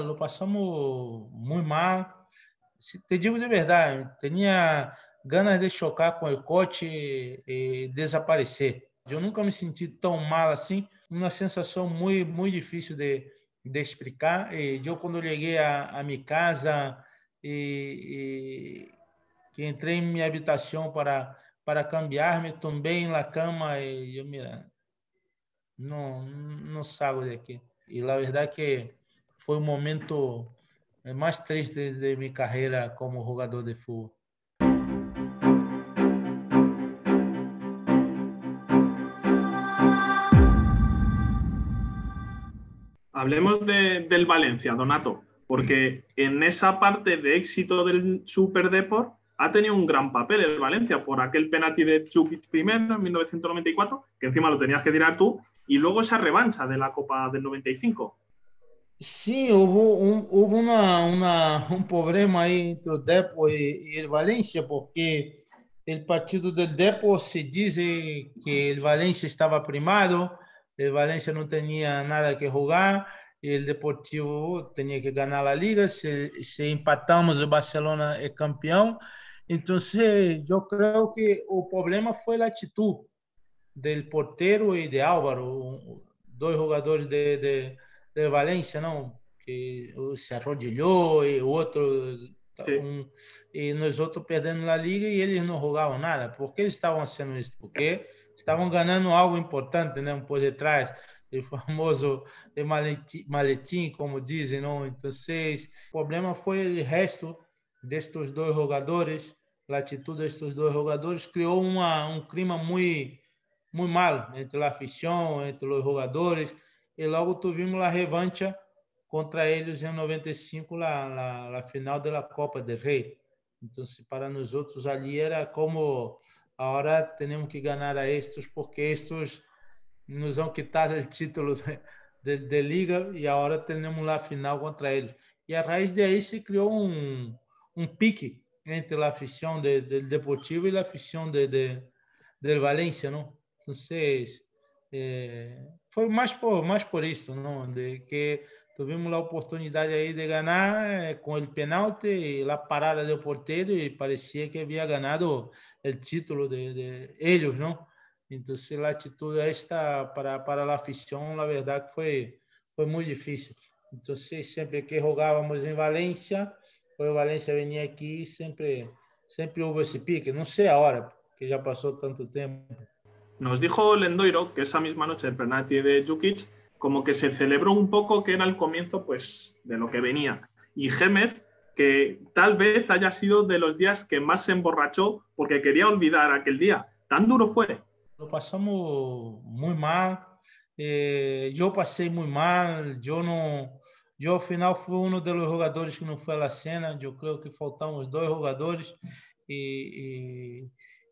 lo passamos muito mal. Te digo de eu tinha ganas de chocar com o coche e desaparecer. Eu nunca me senti tão mal assim, uma sensação muito, muito difícil de, de explicar. E eu, quando cheguei a, a minha casa e, e, que entrei em minha habitação para para cambiar-me, também na cama e eu mira, não não saio daqui. E a verdade é que fue un momento eh, más triste de mi carrera como jugador de fútbol. Hablemos de, del Valencia, Donato, porque en esa parte de éxito del Super ha tenido un gran papel el Valencia por aquel penalti de Chukic primero en 1994, que encima lo tenías que tirar tú, y luego esa revancha de la Copa del 95. Sim, houve, um, houve uma, uma, um problema aí entre o Depo e, e o Valência, porque o partido do Depo se diz que o Valência estava primado, o Valência não tinha nada que jogar, e o Deportivo tinha que ganhar a Liga, se, se empatamos o Barcelona é campeão, então eu creio que o problema foi a atitude do porteiro e de Álvaro, dois jogadores de, de de Valência, não? Que se arrodilhou e o outro. Tá, um, e nós outros perdendo na liga e eles não rogavam nada. Por que eles estavam sendo isso? Porque estavam ganhando algo importante, né? Um por detrás o famoso maletim, maletim, como dizem, não? Então, seis. O problema foi o resto destes dois jogadores, a atitude destes dois jogadores criou uma, um clima muito, muito mal entre a afição, entre os jogadores e logo tivemos a revancha contra eles em 95, lá na, final da Copa de Rei. Então, para nós outros ali era como agora temos que ganhar a estes porque estes nos vão quitar o título de, de, de liga e agora temos lá a final contra eles. E a raiz daí se criou um, um pique entre a afição de, de Deportivo e a afición de, de, de Valência, não? Então, eh, foi mais por, mais por isso, não? De que tivemos a oportunidade aí de ganhar eh, com o penalti e a parada do porteiro e parecia que havia ganhado o título de, de eles, não? Então, a atitude é esta para para a afição, na verdade, foi foi muito difícil. Então, sempre que jogávamos em Valência, o Valência vinha aqui sempre sempre houve esse pique. Não sei a hora, porque já passou tanto tempo. Nos dijo Lendoiro que esa misma noche el penalti de Jukic como que se celebró un poco que era el comienzo pues de lo que venía. Y Gémez, que tal vez haya sido de los días que más se emborrachó porque quería olvidar aquel día. Tan duro fue. Lo pasamos muy mal. Eh, yo pasé muy mal. Yo no... Yo al final fui uno de los jugadores que no fue a la cena. Yo creo que faltamos dos jugadores. y...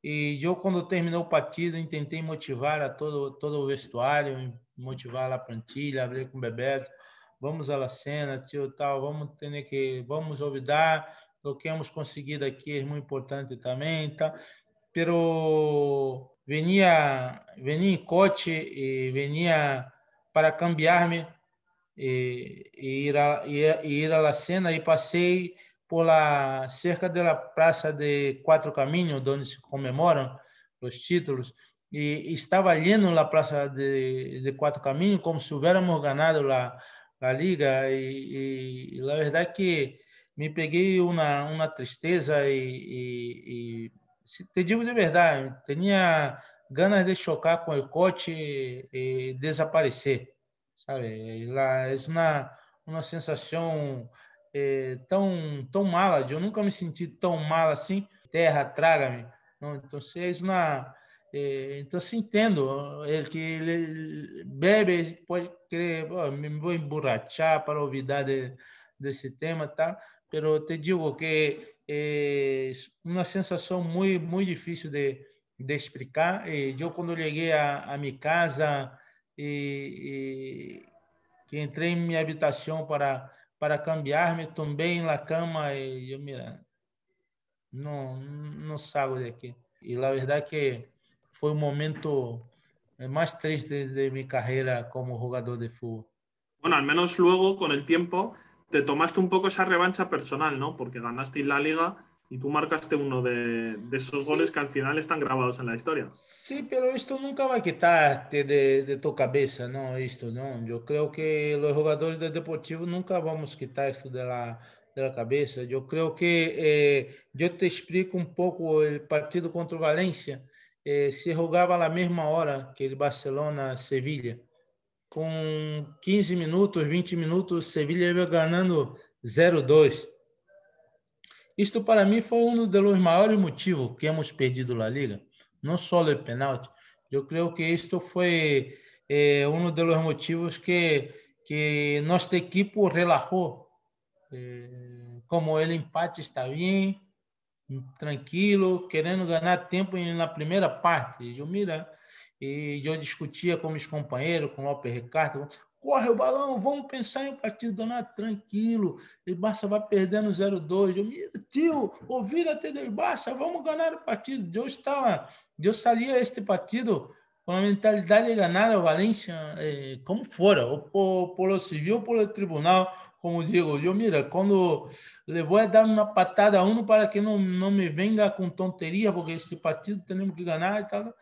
E eu, quando terminou o partido, tentei motivar a todo, todo o vestuário, motivar a plantilha, abrir com o Bebeto, vamos à cena, tio tal, vamos ter que, vamos olvidar o que hemos conseguido aqui, é muito importante também, tá? Pero venia, venia em coche e venia para cambiar-me e, e, ir à e, e ir à cena e passei por lá cerca da Praça de Quatro Caminhos, onde se comemoram os títulos, e estava ali na Praça de, de Quatro Caminhos como se houvéssemos ganhado lá a liga e, e, e, a verdade é que me peguei uma, uma tristeza e, e, e te digo de verdade, tinha ganas de chocar com o cote e, desaparecer, sabe? E lá, é uma, uma sensação é, tão, tão mala, eu nunca me senti tão mal assim. Terra, traga-me. Então, se é na. É, então, se entendo, ele eh, que ele bebe, pode crer me vou emborrachar para olvidar de, desse tema, tá? mas te digo que é uma sensação muito, muito difícil de, de explicar. E eu, quando cheguei a, a minha casa, e, e que entrei em minha habitação para para cambiarme también en la cama y yo, mira, no, no salgo de aquí. Y la verdad que fue un momento eh, más triste de mi carrera como jugador de fútbol. Bueno, al menos luego, con el tiempo, te tomaste un poco esa revancha personal, ¿no? Porque ganaste la liga y tú marcaste uno de, de esos sí. goles que al final están grabados en la historia. Sí, pero esto nunca va a quitarte de, de, tu cabeza, ¿no? Esto, ¿no? Yo creo que los jugadores de Deportivo nunca vamos a quitar esto de la, de la cabeza. Yo creo que eh, yo te explico un poco el partido contra Valencia. Eh, se jogava na mesma hora que o Barcelona-Sevilla. com 15 minutos, 20 minutos, Sevilla ia ganhando 0-2. Isto para mim foi um dos maiores motivos que hemos perdido a Liga. Não só o penalti. Eu creio que isto foi eh, um dos motivos que que nossa equipe relaxou. Eh, como ele empate está bem, tranquilo, querendo ganhar tempo na primeira parte. Eu mira, e eu discutia com meus companheiros, com o Lopes Ricardo, corre o balão, vamos pensar em um partido, Donato, tranquilo, o Barça vai perdendo 0-2. Eu, tio, ouvira até do Barça, vamos ganhar o partido. eu estava, tá eu salia este partido com a mentalidade de ganhar o Valência, eh, como fora, ou por, civil ou pelo tribunal, como digo. Eu, mira, quando levou é dar uma patada a uno para que não, não me venga com tonteria, porque este partido temos que ganhar e tal.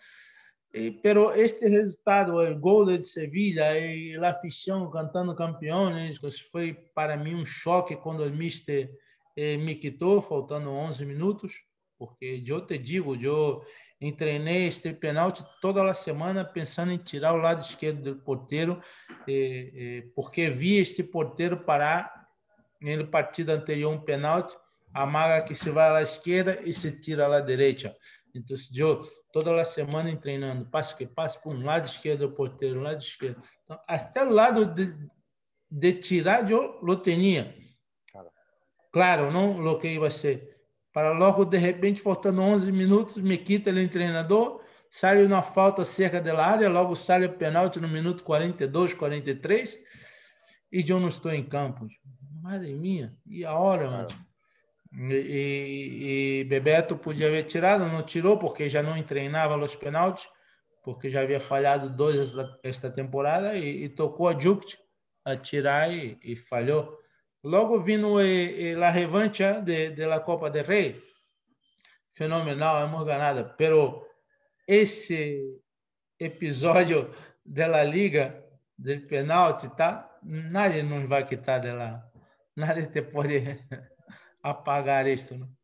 Pero este resultado, o gol de Sevilha e a fichão cantando campeões, foi para mim um choque quando o mister eh, me quitou, faltando 11 minutos, porque eu te digo, eu treinei este pênalti toda a semana pensando em tirar o lado esquerdo do porteiro, eh, eh, porque vi este porteiro parar na partida anterior um pênalti, amaga que se vai à esquerda e se tira à direita. Então, outro toda a semana treinando, passo que passo, para um lado esquerdo, porteiro, lado esquerdo. Então, até o lado de, de tirar de loteria. Claro, não loquei você. Para logo, de repente, faltando 11 minutos, me quita ele treinador, sai uma falta cerca da área, logo sai o pênalti no minuto 42, 43, e eu não estou em campo. Madre minha, e a hora, mano? E, e, Bebeto podia haver tirado, não tirou porque já não treinava os pênaltis, porque já havia falhado dois esta, esta temporada e, e, tocou a Jukic a tirar e, e falhou. Logo vindo e, la revancha de, de la Copa do Rei, fenomenal, hemos é ganado, pero esse episódio da Liga, do penalti, tá? Nada nos vai quitar dela, nada te pode apagar isto, não. Né?